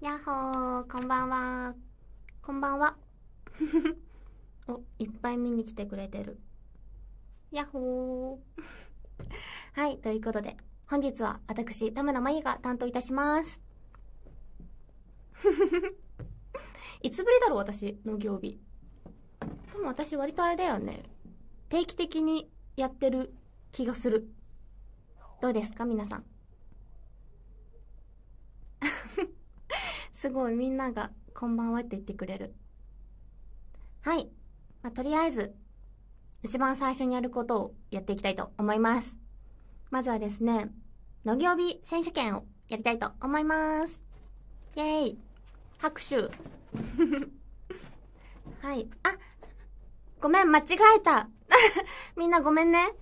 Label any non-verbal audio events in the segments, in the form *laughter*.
やっほー、こんばんは。こんばんは。*laughs* お、いっぱい見に来てくれてる。やっほー。はい、ということで、本日は私、田村真由が担当いたします。*laughs* いつぶりだろう、私、農業日。でも私、割とあれだよね。定期的にやってる気がする。どうですか、皆さん。すごいみんなが「こんばんは」って言ってくれるはい、まあ、とりあえず一番最初にやることをやっていきたいと思いますまずはですねのぎ帯選手権をやりたいと思いますイエーイ拍手 *laughs* はいあごめん間違えた *laughs* みんなごめんね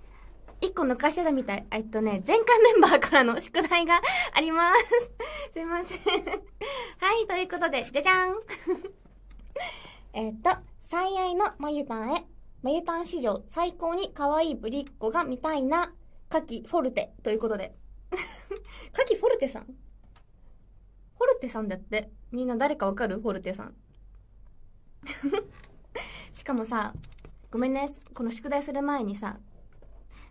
一個抜かしてたみたい。えっとね、前回メンバーからの *laughs* 宿題があります。すいません。はい、ということで、じゃじゃん *laughs* えっと、最愛のまゆたんへ。まゆたん史上最高に可愛いぶりっ子が見たいな。カキフォルテということで。*laughs* カキフォルテさんフォルテさんだって。みんな誰かわかるフォルテさん。しかもさ、ごめんね。この宿題する前にさ、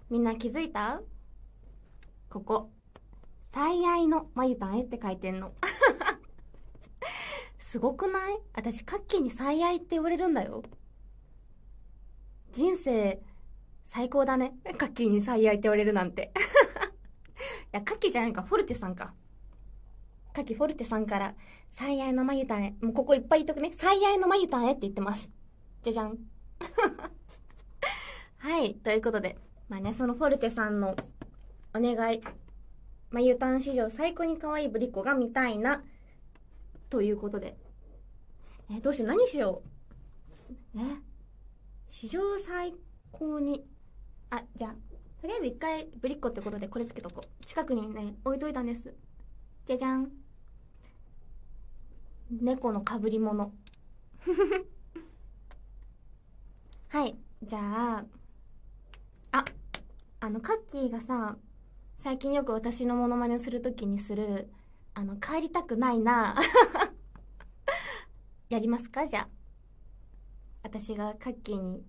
みんな気づいたここ「最愛のまゆたんへ」って書いてんの *laughs* すごくない私カッキーに「最愛」って言われるんだよ人生最高だねカッキーに「最愛」って言われるなんて *laughs* いやカッキーじゃないかフォルテさんかカキフォルテさんから「最愛のまゆたんへ」もうここいっぱい言っとくね「最愛のまゆたんへ」って言ってますじゃじゃん *laughs* はいということでまあね、そのフォルテさんのお願い、まあ、U タン史上最高に可愛いブリコが見たいな、ということで。え、どうしよう、何しよう。え、史上最高に、あ、じゃあ、とりあえず一回ブリッコってことでこれつけとこう。近くにね、置いといたんです。じゃじゃん。猫のかぶり物。はい、じゃあ、あのカッキーがさ最近よく私のモノマネをする時にするあの帰りたくないな *laughs* やりますかじゃあ私がカッキーに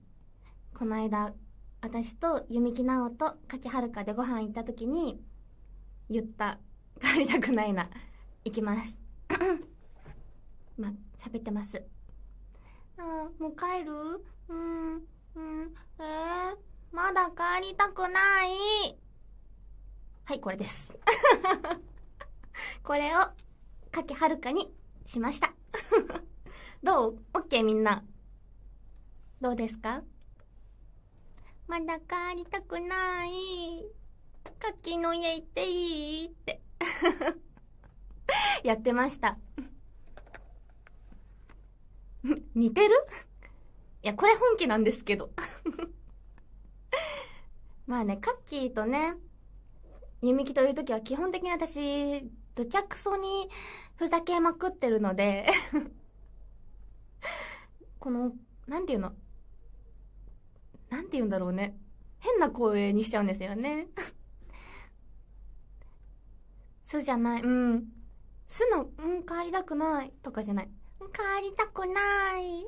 この間私と弓木直と柿はるかでご飯行った時に言った「帰りたくないな」行きます *coughs* ま喋ってますああもう帰るうんうんえーまだ帰りたくないはいこれです *laughs* これをかきはるかにしました *laughs* どうオッケーみんなどうですかまだ帰りたくないかきの家行っていいって *laughs* やってました似てるいやこれ本気なんですけどまあねカッキーとね弓木といる時は基本的に私どちゃくそにふざけまくってるので *laughs* この何て言うの何て言うんだろうね変な声にしちゃうんですよねそう *laughs* じゃないうん素の「うん帰りたくない」とかじゃない「帰りたくない」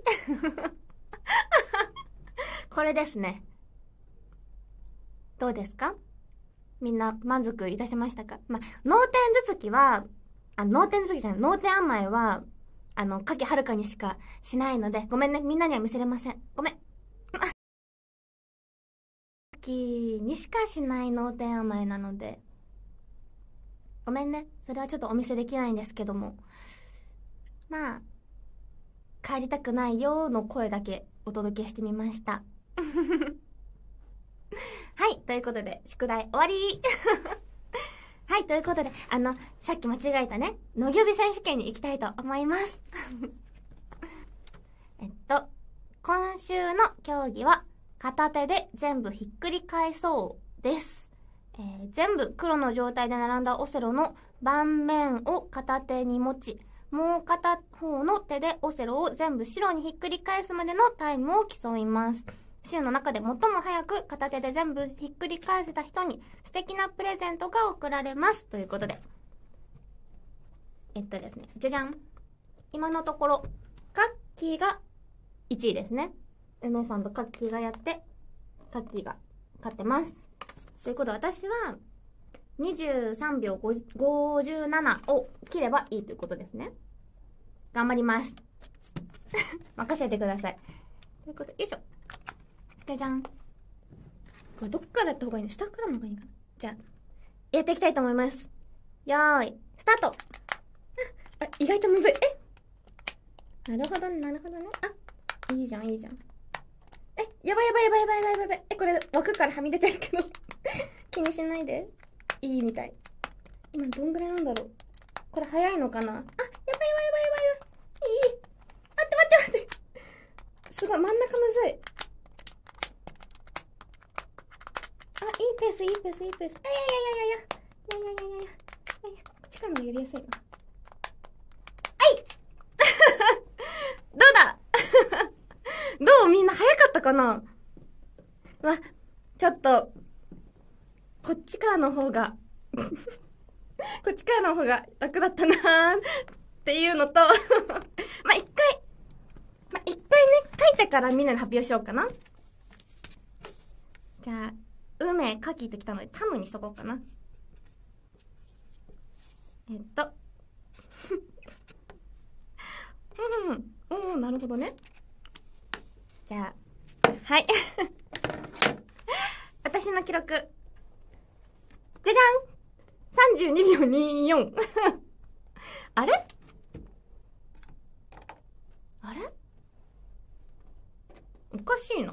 *laughs* これですねどうですかみんな満足いたしましたかま脳天頭突きは、あ、脳天頭突きじゃない、脳天甘えは、あの、かきはるかにしかしないので、ごめんね、みんなには見せれません。ごめん。*laughs* きにしかしない脳天甘えなので、ごめんね。それはちょっとお見せできないんですけども。まあ、帰りたくないよの声だけお届けしてみました。*laughs* はい、ということで、宿題終わり *laughs* はい、ということで、あの、さっき間違えたね、野球日選手権に行きたいと思います。*laughs* えっと、今週の競技は、片手で全部ひっくり返そうです。えー、全部黒の状態で並んだオセロの盤面を片手に持ち、もう片方の手でオセロを全部白にひっくり返すまでのタイムを競います。週の中で最も早く片手で全部ひっくり返せた人に素敵なプレゼントが贈られますということでえっとですねじゃじゃん今のところカッキーが1位ですね梅さんとカッキーがやってカッキーが勝ってますということで私は23秒57を切ればいいということですね頑張ります *laughs* 任せてくださいということでよいしょじゃじゃんこれどっからやった方がいいの下からの方がいいかなじゃあやっていきたいと思いますよーいスタートあ意外とむずいえなるほどね、なるほどねあいいじゃんいいじゃんえやばいやばいやばいやばいやばいやばいえこれ枠からはみ出てるけど *laughs* 気にしないでいいみたい今どんぐらいなんだろうこれ早いのかなあやばいやばいやばいやばいいい待って待って待ってすごい真ん中むずいいいペースいいペースいいペースいやいやいやいやいやいやいやいやいやこっちからもやりやすいなはいどうだどうみんな早かったかなま、ちょっと、こっちからの方がこっちからの方が楽だったなーっていうのとまあ一回、まあ一回ね、書いてからみんなで発表しようかな。じゃあ、梅かきってきたのでタムにしとこうかなえっと *laughs* うん、うん、おなるほどねじゃあはい *laughs* 私の記録じゃじゃん32秒24あれあれおかしいな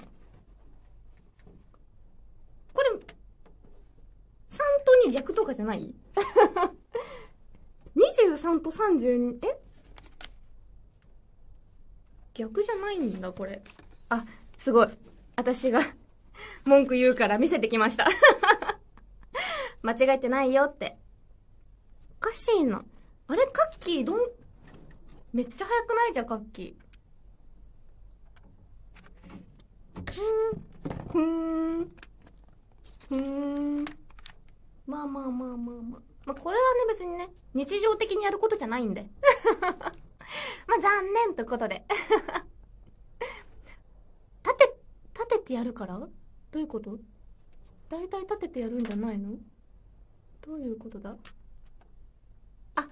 かじゃない ?23 *laughs* と32え逆じゃないんだこれあすごい私が *laughs* 文句言うから見せてきました *laughs* 間違えてないよっておかしいなあれカッキーどんめっちゃ早くないじゃんカッキーふんふんふんまあまあまあまあまあ。まあ、これはね、別にね、日常的にやることじゃないんで。*laughs* まあ、残念ってことで。*laughs* 立て、立ててやるからどういうこと大体立ててやるんじゃないのどういうことだあ、あ、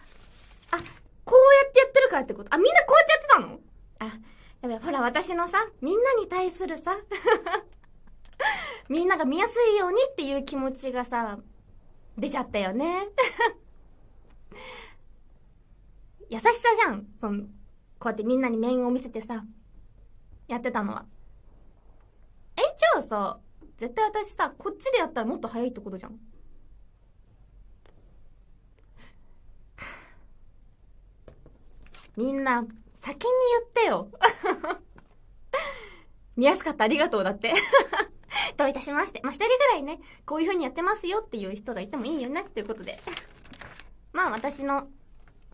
こうやってやってるからってことあ、みんなこうやってやってたのあ、やべ、ほら私のさ、みんなに対するさ、*laughs* みんなが見やすいようにっていう気持ちがさ、出ちゃったよね。*laughs* 優しさじゃん。その、こうやってみんなに面を見せてさ、やってたのは。え、じゃあさ、絶対私さ、こっちでやったらもっと早いってことじゃん。みんな、先に言ってよ。*laughs* 見やすかった、ありがとう、だって *laughs* どういたしまして。まあ、一人ぐらいね、こういう風にやってますよっていう人がいてもいいよねっていうことで。*laughs* まあ、私の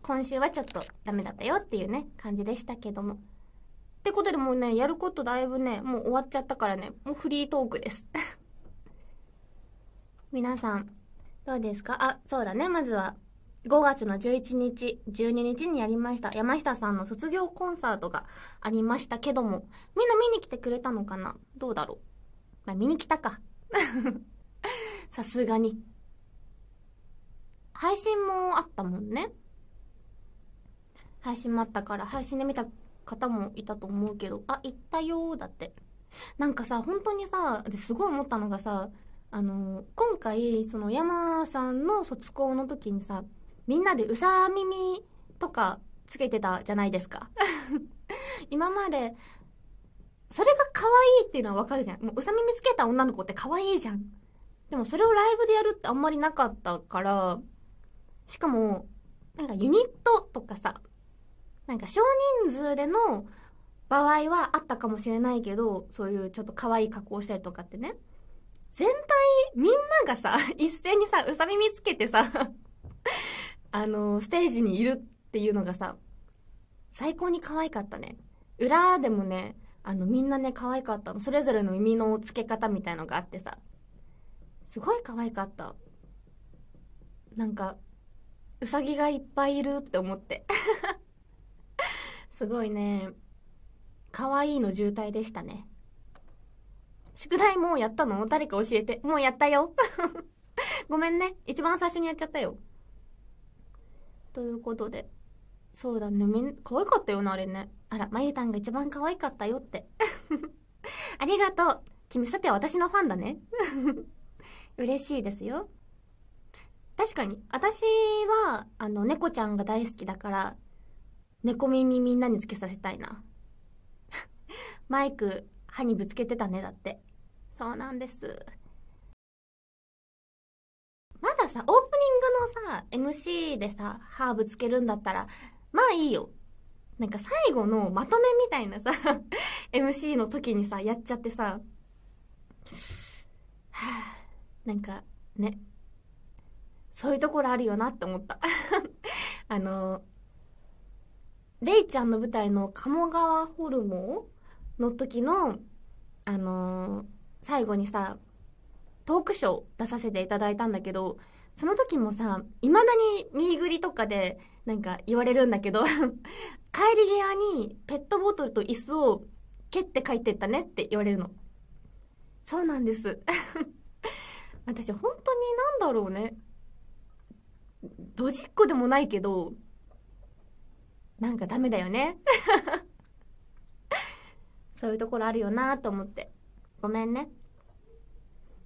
今週はちょっとダメだったよっていうね、感じでしたけども。ってことでもうね、やることだいぶね、もう終わっちゃったからね、もうフリートークです。*laughs* 皆さん、どうですかあ、そうだね、まずは。5月の11日、12日にやりました。山下さんの卒業コンサートがありましたけども、みんな見に来てくれたのかなどうだろうまあ、見に来たか。*laughs* さすがに。配信もあったもんね。配信もあったから、配信で見た方もいたと思うけど、あ、行ったよー、だって。なんかさ、本当にさ、ですごい思ったのがさ、あのー、今回、その山さんの卒校の時にさ、みんなでうさ耳とかつけてたじゃないですか。*laughs* 今までそれが可愛いっていうのはわかるじゃん。もう、うさみ見つけた女の子って可愛いじゃん。でもそれをライブでやるってあんまりなかったから、しかも、なんかユニットとかさ、なんか少人数での場合はあったかもしれないけど、そういうちょっと可愛い加工したりとかってね。全体、みんながさ、*laughs* 一斉にさ、うさみ見つけてさ、*laughs* あの、ステージにいるっていうのがさ、最高に可愛かったね。裏でもね、あのみんなね可愛かったのそれぞれの耳の付け方みたいのがあってさすごい可愛かったなんかうさぎがいっぱいいるって思って *laughs* すごいね可愛いの渋滞でしたね宿題もうやったの誰か教えてもうやったよ *laughs* ごめんね一番最初にやっちゃったよということでそうだねみん可愛かったよなあれねあらまゆたんが一番可愛かったよって *laughs* ありがとう君さては私のファンだね *laughs* 嬉しいですよ確かに私はあの猫ちゃんが大好きだから猫耳みんなにつけさせたいな *laughs* マイク歯にぶつけてたねだってそうなんですまださオープニングのさ MC でさ歯ぶつけるんだったらまあいいよ。なんか最後のまとめみたいなさ *laughs* MC の時にさ、やっちゃってさ、はあ、なんかね、そういうところあるよなって思った *laughs* あの、レイちゃんの舞台の鴨川ホルモンの時の、あの最後にさ、トークショー出させていただいたんだけど、その時もさ、いまだに右ぐりとかで、なんか言われるんだけど *laughs* 帰り際にペットボトルと椅子を蹴って帰ってったねって言われるのそうなんです *laughs* 私本当になんだろうねドジっ子でもないけどなんかダメだよね *laughs* そういうところあるよなと思ってごめんね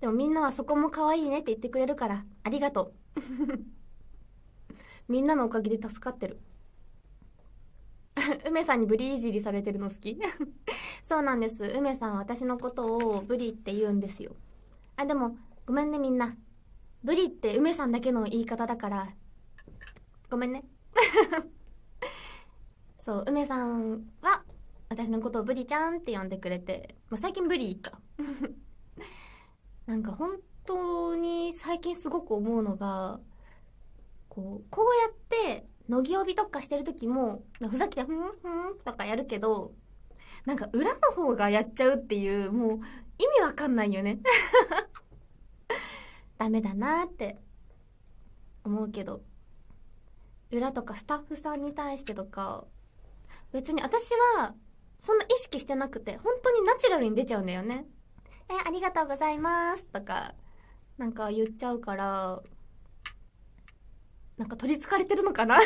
でもみんなはそこも可愛いねって言ってくれるからありがとうみんなのおかげで助かってる *laughs* 梅さんにブリいじりされてるの好き *laughs* そうなんです梅さん私のことをブリって言うんですよあでもごめんねみんなブリって梅さんだけの言い方だからごめんね *laughs* そう梅さんは私のことをブリちゃんって呼んでくれて、まあ、最近ブリかなんか本当に最近すごく思うのがこうこうやって乃木帯とかしてる時もふざけて「ふんふん」とかやるけどなんか裏の方がやっちゃうっていうもう意味わかんないよね *laughs* ダメだなって思うけど裏とかスタッフさんに対してとか別に私はそんな意識してなくて本当にナチュラルに出ちゃうんだよね。えありがとうございますとかなんか言っちゃうからなんか取り憑かれてるのかな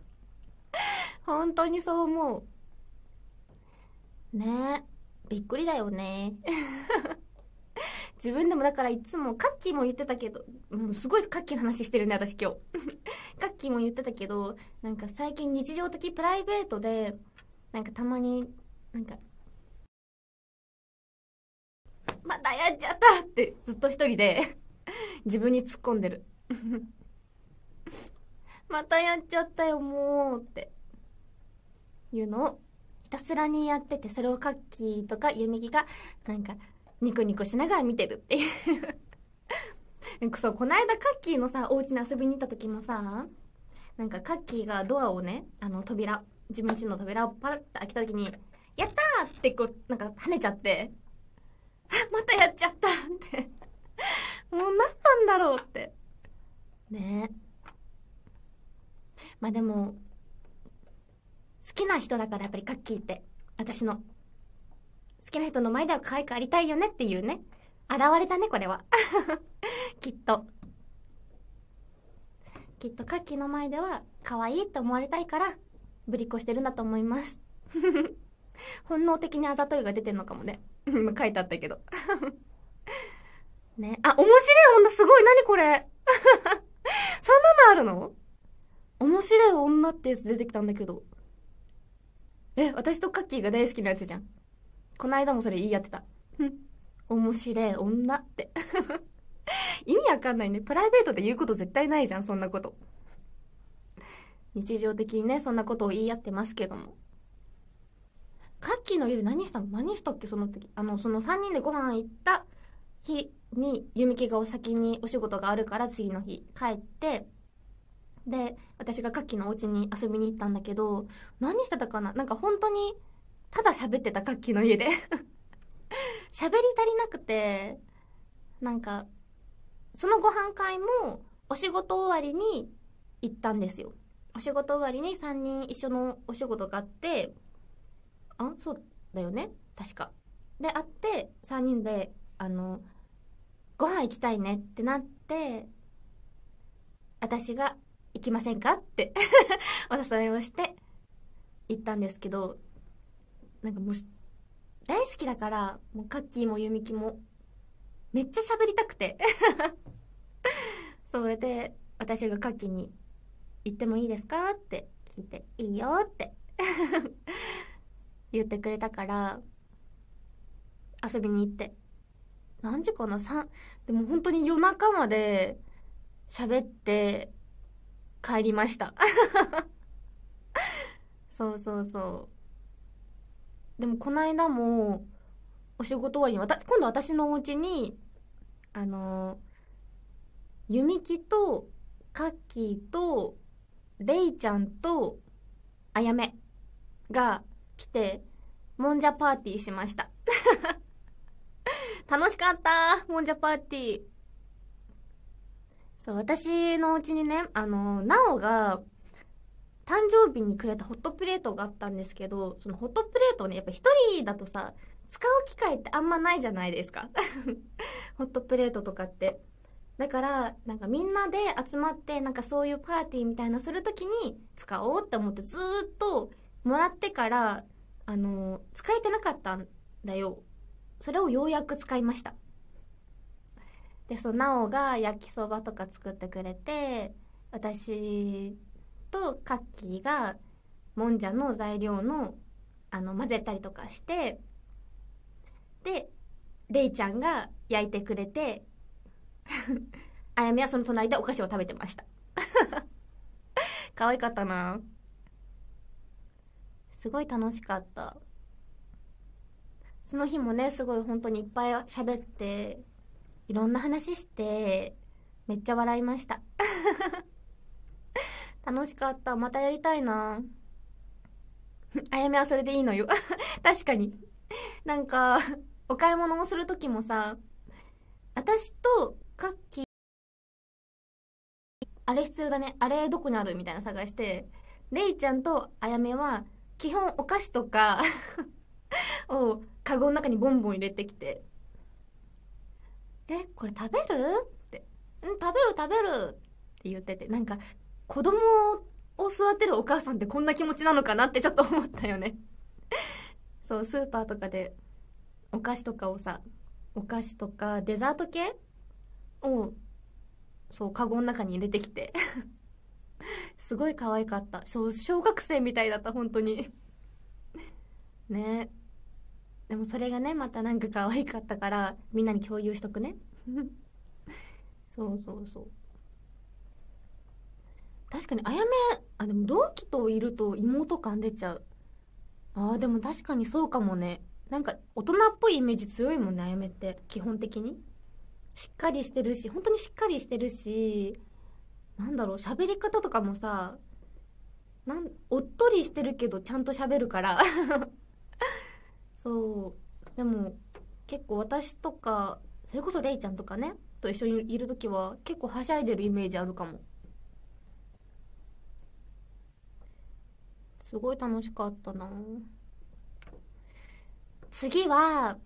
*laughs* 本当にそう思う。ねえ。びっくりだよね。*laughs* 自分でもだからいつも、カッキーも言ってたけど、もうすごいカッキーの話してるね、私今日。*laughs* カッキーも言ってたけど、なんか最近日常的プライベートで、なんかたまに、なんか、またやっちゃったってずっと一人で自分に突っ込んでるまたやっちゃったよもうっていうのをひたすらにやっててそれをカッキーとかユミキがなんかニコニコしながら見てるっていう *laughs* そうこの間カッキーのさお家に遊びに行った時もさなんかカッキーがドアをねあの扉自分家の扉をパッと開けた時に「やった!」ってこうなんか跳ねちゃって「*laughs* またやっちゃった!」って *laughs* もうなったんだろうってねえまあでも好きな人だからやっぱりカッキーって私の好きな人の前では可愛くありたいよねっていうね現れたねこれは *laughs* きっときっとカッキーの前では可愛いって思われたいからぶりっこしてるんだと思います *laughs* 本能的にあざといが出てんのかもね *laughs* 書いてあったけどねあ面白いほんとすごい何これそんなのあるの面白い女ってやつ出てきたんだけどえ私とカッキーが大好きなやつじゃんこないだもそれ言い合ってたん。面白い女って *laughs* 意味わかんないねプライベートで言うこと絶対ないじゃんそんなこと日常的にねそんなことを言い合ってますけどもカッキーの家で何したの何したっけその時あのその3人でご飯行った日に弓木がお先にお仕事があるから次の日帰ってで私がカキのお家に遊びに行ったんだけど何してたかななんか本当にただ喋ってたカッキの家で *laughs* 喋り足りなくてなんかそのご飯会もお仕事終わりに行ったんですよお仕事終わりに3人一緒のお仕事があってあそうだよね確かで会って3人であのご飯行きたいねってなって私が行きませんか?」ってお誘いをして行ったんですけどなんかもう大好きだからもうカッキーもユミキもめっちゃ喋りたくて *laughs* それで私がカッキーに「行ってもいいですか?」って聞いて「いいよ」って *laughs* 言ってくれたから遊びに行って何時かな3でも本当に夜中まで喋って帰りました *laughs* そうそうそう。でもこの間も、お仕事終わりに、私、今度私のお家に、あの弓木と、カッキーと、れいちゃんと、あやめが来て、もんじゃパーティーしました *laughs* 楽しかったもんじゃパーティー。そう私のうちにねあのなおが誕生日にくれたホットプレートがあったんですけどそのホットプレートをねやっぱ一人だとさ使う機会ってあんまないじゃないですか *laughs* ホットプレートとかってだからなんかみんなで集まってなんかそういうパーティーみたいなする時に使おうって思ってずっともらってからあの使えてなかったんだよそれをようやく使いましたでそなおが焼きそばとか作ってくれて私とカッキーがもんじゃの材料のあの混ぜたりとかしてでレイちゃんが焼いてくれてあやみはその隣でお菓子を食べてました可愛かったなすごい楽しかったその日もねすごい本当にいっぱい喋っていろんな話してめっちゃ笑いました *laughs* 楽しかったまたやりたいなあやめはそれでいいのよ *laughs* 確かになんかお買い物をする時もさ私とカッキーあれ必要だねあれどこにあるみたいな探してレイちゃんとあやめは基本お菓子とか *laughs* をカゴの中にボンボン入れてきてえこれ食べる?」って「ん食べる食べる」って言っててなんか子供を育てるお母さんってこんな気持ちなのかなってちょっと思ったよね *laughs* そうスーパーとかでお菓子とかをさお菓子とかデザート系をそうカゴの中に入れてきて *laughs* すごい可愛かった小小学生みたいだった本当に *laughs* ねでもそれがねまたなんか可愛かったからみんなに共有しとくね *laughs* そうそうそう確かにあやめあでも同期といると妹感出ちゃうあーでも確かにそうかもねなんか大人っぽいイメージ強いもんねあやめって基本的にしっかりしてるし本当にしっかりしてるしなんだろう喋り方とかもさなんおっとりしてるけどちゃんと喋るからそうでも結構私とかそれこそレイちゃんとかねと一緒にいる時は結構はしゃいでるイメージあるかもすごい楽しかったな次は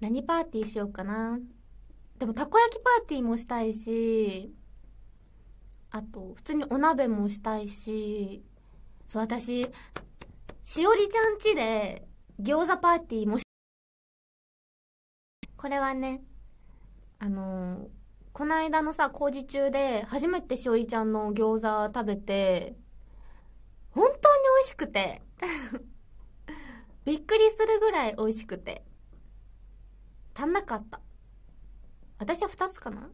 何パーティーしようかなでもたこ焼きパーティーもしたいしあと普通にお鍋もしたいしそう私しおりちゃんちで餃子パーティーもしこれはねあのー、この間のさ工事中で初めてしおりちゃんの餃子食べて本当に美味しくてびっくりするぐらい美味しくて足んなかった私は2つかな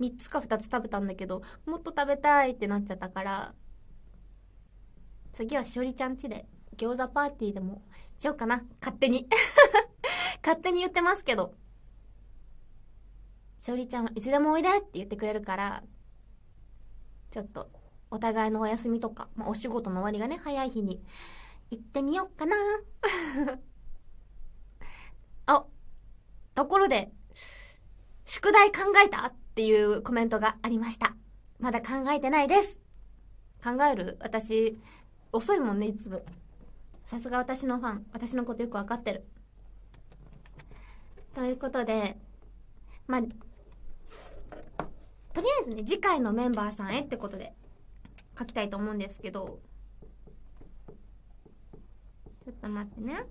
3つか2つ食べたんだけどもっと食べたいってなっちゃったから次はしおりちゃんちで餃子パーティーでもしようかな。勝手に。*laughs* 勝手に言ってますけど。しおりちゃんはいつでもおいでって言ってくれるから、ちょっと、お互いのお休みとか、まあ、お仕事の終わりがね、早い日に、行ってみようかな。*laughs* あ、ところで、宿題考えたっていうコメントがありました。まだ考えてないです。考える私、遅いもんね、いつも。さすが私のファン私のことよく分かってるということでまあとりあえずね次回のメンバーさんへってことで書きたいと思うんですけどちょっと待ってね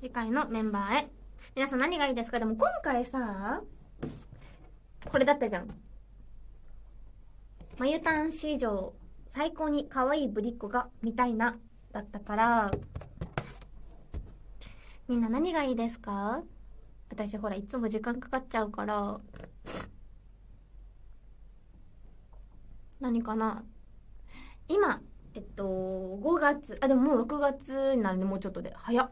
次回のメンバーへ皆さん何がいいですかでも今回さこれだったじゃんまゆたん史上最高に可愛いぶりっ子が見たいなだったからみんな何がいいですか私ほらいつも時間かかっちゃうから何かな今えっと5月あでももう6月になるでもうちょっとで早っ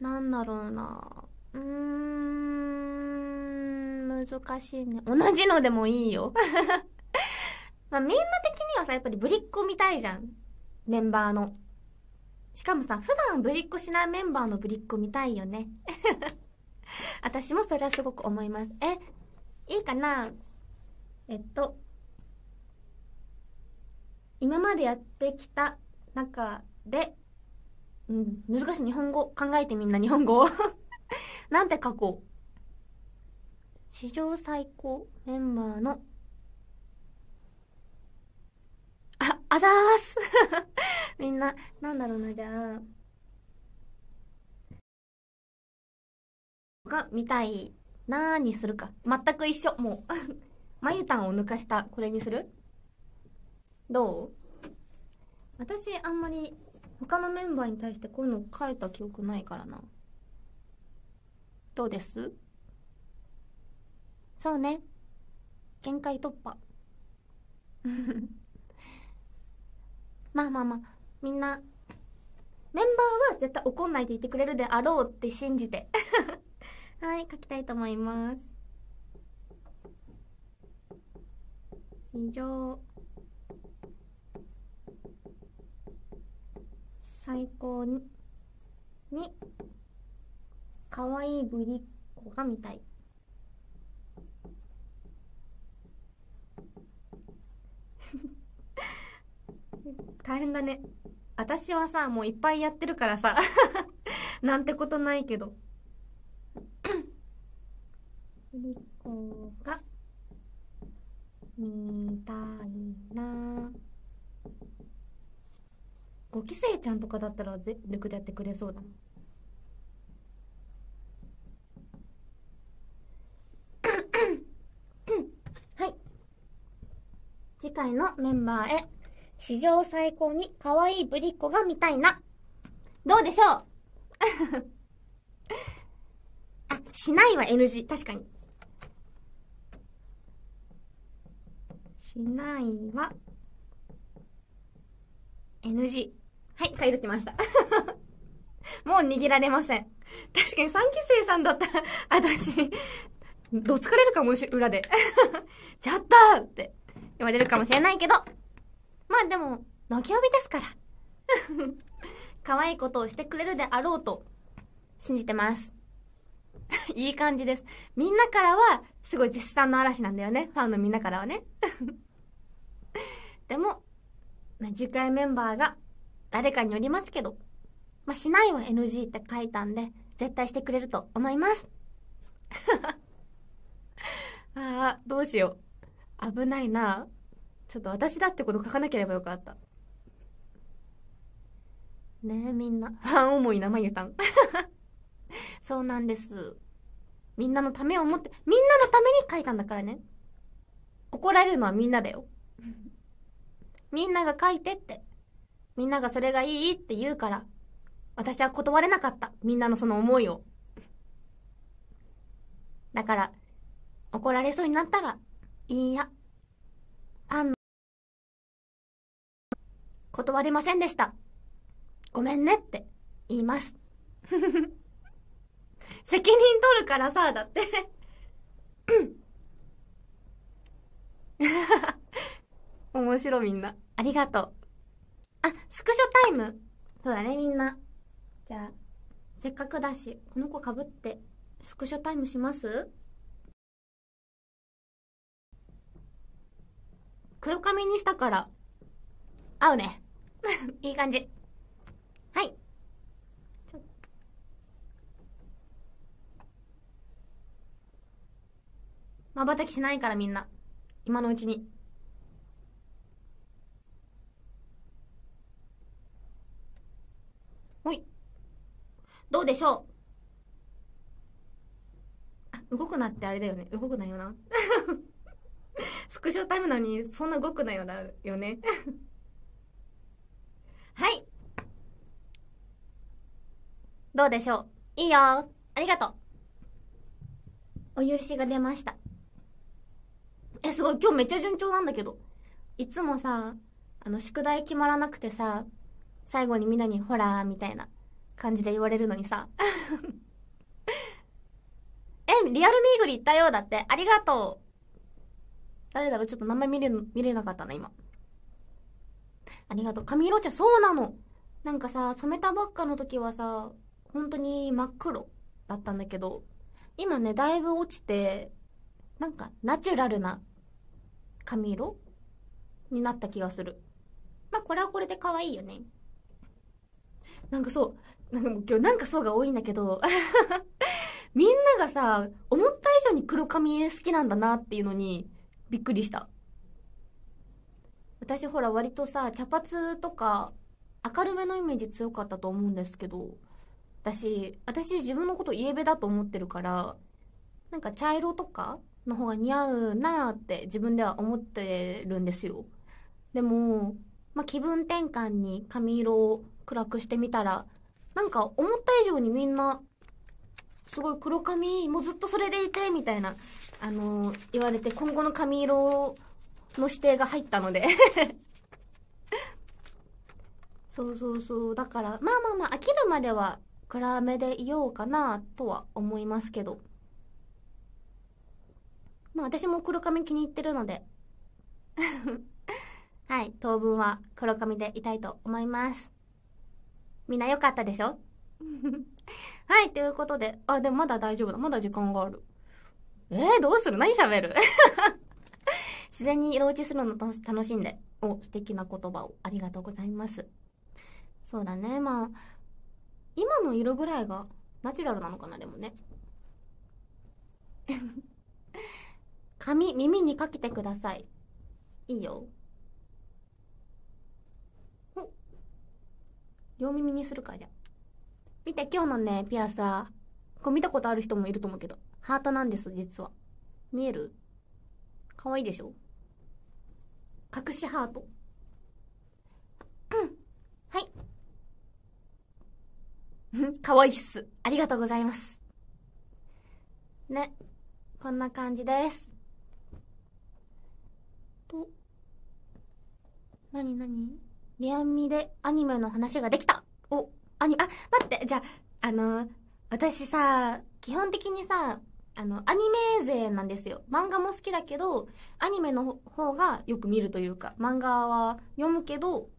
なんだろうなうん難しいね同じのでもいいよ *laughs* まあ、みんな的にはさ、やっぱりぶりっ子見たいじゃん。メンバーの。しかもさ、普段ぶりっ子しないメンバーのぶりっ子見たいよね。*laughs* 私もそれはすごく思います。え、いいかなえっと、今までやってきた中で、うん、難しい日本語。考えてみんな日本語 *laughs* なんて書こう。史上最高メンバーのあざーす *laughs* みんな、なんだろうな、じゃあ。が、見たいなーにするか。全く一緒。もうまゆたんを抜かした、これにするどう私、あんまり、他のメンバーに対してこういうの書いた記憶ないからな。どうですそうね。限界突破。*laughs* まあまあまあみんなメンバーは絶対怒んないでいてくれるであろうって信じて *laughs* はい書きたいと思います史上最高に可愛いぶりっ子が見たい大変だね私はさもういっぱいやってるからさ *laughs* なんてことないけどリコ *coughs* がみたいな5期生ちゃんとかだったら全力でやってくれそうだ *coughs* *coughs* はい次回のメンバーへ史上最高に可愛いぶりっ子が見たいな。どうでしょう *laughs* あ、しないは NG。確かに。しないは NG。はい、書いときました。*laughs* もう逃げられません。確かに3期生さんだったら、私、どつかれるかもしれ、裏で。*laughs* ちゃったって言われるかもしれないけど、まあでも、のきおびですから。*laughs* 可愛いことをしてくれるであろうと、信じてます。*laughs* いい感じです。みんなからは、すごい絶賛の嵐なんだよね。ファンのみんなからはね。*laughs* でも、まあ、次回メンバーが、誰かによりますけど、まあ、しないは NG って書いたんで、絶対してくれると思います。ああ、どうしよう。危ないな。ちょっと私だってこと書かなければよかったねえみんな半思いなまゆたん *laughs* そうなんですみんなのためを思ってみんなのために書いたんだからね怒られるのはみんなだよ *laughs* みんなが書いてってみんながそれがいいって言うから私は断れなかったみんなのその思いをだから怒られそうになったらいいや断りませんでした。ごめんねって言います。*laughs* 責任取るからさ、だって *laughs* 面白みんな。ありがとう。あ、スクショタイム。そうだね、みんな。じゃあ、せっかくだし、この子かぶって、スクショタイムします黒髪にしたから合うね。*laughs* いい感じ。はい。まばたきしないからみんな。今のうちに。ほい。どうでしょうあ、動くなってあれだよね。動くないよな。*laughs* スクショタイムなのに、そんな動くないよな、よね。どうでしょういいよありがとうお許しが出ましたえすごい今日めっちゃ順調なんだけどいつもさあの宿題決まらなくてさ最後にみんなに「ほら」みたいな感じで言われるのにさ *laughs* えリアルミーグリ行ったようだってありがとう誰だろうちょっと名前見れ見れなかったな今ありがとう髪色ち茶そうなのなんかさ染めたばっかの時はさ本当に真っ黒だったんだけど今ねだいぶ落ちてなんかナチュラルな髪色になった気がするまあこれはこれで可愛いよねなんかそうなんかもう今日なんかそうが多いんだけど *laughs* みんながさ思った以上に黒髪好きなんだなっていうのにびっくりした私ほら割とさ茶髪とか明るめのイメージ強かったと思うんですけどだし私自分のことイエベだと思ってるからなんか茶色とかの方が似合うなーって自分では思ってるんですよでも、まあ、気分転換に髪色を暗くしてみたらなんか思った以上にみんなすごい黒髪もうずっとそれでいてみたいなあのー、言われて今後の髪色の指定が入ったので *laughs* そうそうそうだからまあまあまあ飽きるまでは暗めでいようかなとは思いますけどまあ私も黒髪気に入ってるので *laughs* はい当分は黒髪でいたいと思いますみんな良かったでしょ *laughs* はいということであでもまだ大丈夫だまだ時間があるえー、どうする何喋る *laughs* 自然に色落ちするの楽しんでお素敵な言葉をありがとうございますそうだねまあ今の色ぐらいがナチュラルなのかなでもね髪耳にかけてくださいいいよ両耳にするかじゃ見て今日のねピアー。これ見たことある人もいると思うけどハートなんです実は見えるかわいいでしょ隠しハートはいかわいいっす。ありがとうございます。ね、こんな感じです。と、なになにリアンミでアニメの話ができたお、アニメ、あ、待って、じゃあ、あの私さ、基本的にさ、あの、アニメ勢なんですよ。漫画も好きだけど、アニメの方がよく見るというか、漫画は読むけど、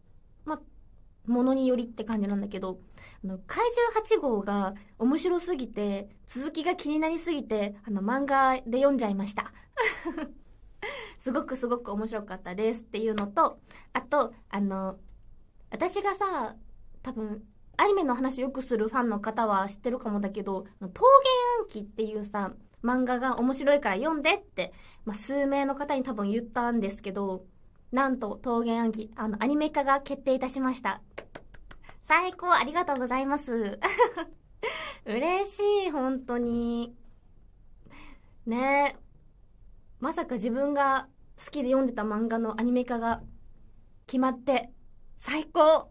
ものによりって感じなんだけどあの怪獣8号が面白すぎて続きが気になりすぎてあの漫画で読んじゃいました *laughs* すごくすごく面白かったですっていうのとあとあの私がさ多分アニメの話よくするファンの方は知ってるかもだけど「桃源暗記」っていうさ漫画が面白いから読んでって、まあ、数名の方に多分言ったんですけどなんと桃源暗記あのアニメ化が決定いたしました最高ありがとうございます。*laughs* 嬉しい、本当に。ねえ。まさか自分が好きで読んでた漫画のアニメ化が決まって、最高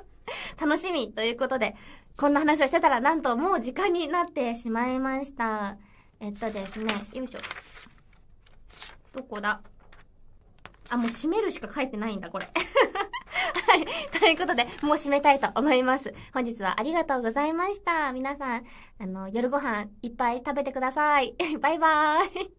*laughs* 楽しみということで、こんな話をしてたらなんともう時間になってしまいました。えっとですね、よいしょ。どこだあ、もう閉めるしか書いてないんだ、これ *laughs* はい。ということで、もう締めたいと思います。本日はありがとうございました。皆さん、あの、夜ご飯いっぱい食べてください。*laughs* バイバーイ。